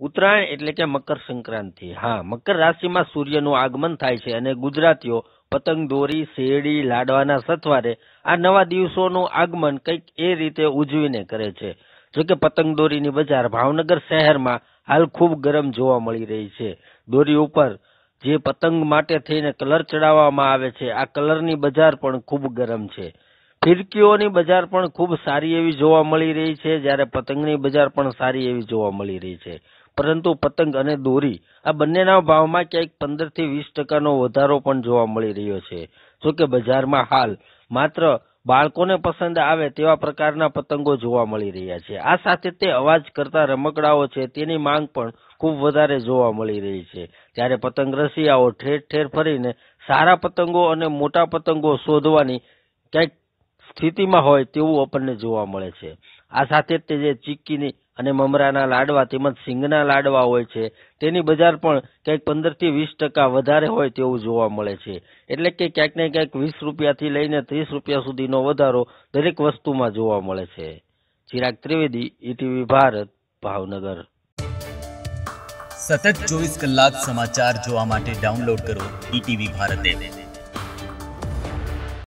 ઉત્તરાયણ એટલે કે મકર સંક્રાંતિ હા મકર રાશિમાં સૂર્યનું આગમન થાય છે અને ગુજરાતીઓ પતંગ દોરી શેરડી લાડવાના સથવારે આ નવા દિવસોનું આગમન કંઈક એ રીતે ઉજવીને કરે છે જોકે પતંગ દોરીની બજાર ભાવનગર શહેરમાં હાલ ખૂબ ગરમ જોવા મળી રહી છે દોરી ઉપર જે પતંગ માટે થઈને કલર ચડાવવામાં આવે છે આ કલરની બજાર પણ ખૂબ ગરમ છે ફિરકીઓની બજાર પણ ખૂબ સારી એવી જોવા મળી રહી છે જ્યારે પતંગની બજાર પણ સારી એવી જોવા મળી રહી છે પરંતુ પતંગ અને દોરી આ બંનેના ભાવમાં ક્યાંક પંદરથી વીસ ટકાનો વધારો પણ જોવા મળી રહ્યો છે જો કે બજારમાં હાલ માત્ર બાળકોને પસંદ આવે તેવા પ્રકારના પતંગો જોવા મળી રહ્યા છે આ સાથે તે અવાજ કરતા રમકડાઓ છે તેની માંગ પણ ખૂબ વધારે જોવા મળી રહી છે ત્યારે પતંગ રસિયાઓ ઠેર ઠેર ફરીને સારા પતંગો અને મોટા પતંગો શોધવાની ક્યાંક સ્થિતિમાં હોય તેવું આપણને જોવા મળે છે આ સાથે તે જે ચીક્કીની અને મમરાના લાડવા તેમજ સિંગના લાડવા હોય છે તેની બજાર પણ ક્યાંક પંદરથી વીસ ટકા વધારે હોય તેવું જોવા મળે છે એટલે કે ક્યાંક ને ક્યાંક વીસ રૂપિયાથી લઈને ત્રીસ રૂપિયા સુધીનો વધારો દરેક વસ્તુમાં જોવા મળે છે ચિરાગ ત્રિવેદી ઈટીવી ભારત ભાવનગર સતત ચોવીસ કલાક સમાચાર જોવા માટે ડાઉનલોડ કરો ઈટીવી ભારત એપ